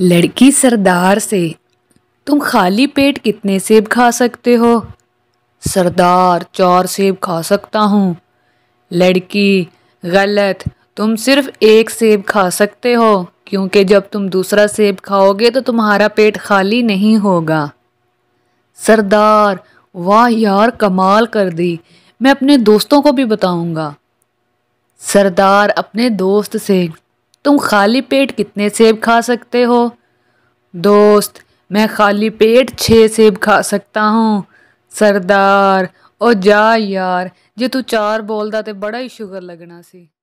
लड़की सरदार से तुम खाली पेट कितने सेब खा सकते हो सरदार चार सेब खा सकता हूँ लड़की गलत तुम सिर्फ एक सेब खा सकते हो क्योंकि जब तुम दूसरा सेब खाओगे तो तुम्हारा पेट खाली नहीं होगा सरदार वाह यार कमाल कर दी मैं अपने दोस्तों को भी बताऊंगा सरदार अपने दोस्त से तुम खाली पेट कितने सेब खा सकते हो दोस्त मैं खाली पेट छः सेब खा सकता हूँ ਸਰਦਾਰ ਉਹ ਜਾ ਯਾਰ ਜੇ ਤੂੰ ਚਾਰ ਬੋਲਦਾ ਤੇ ਬੜਾ ਹੀ ਸ਼ੁਗਰ ਲੱਗਣਾ ਸੀ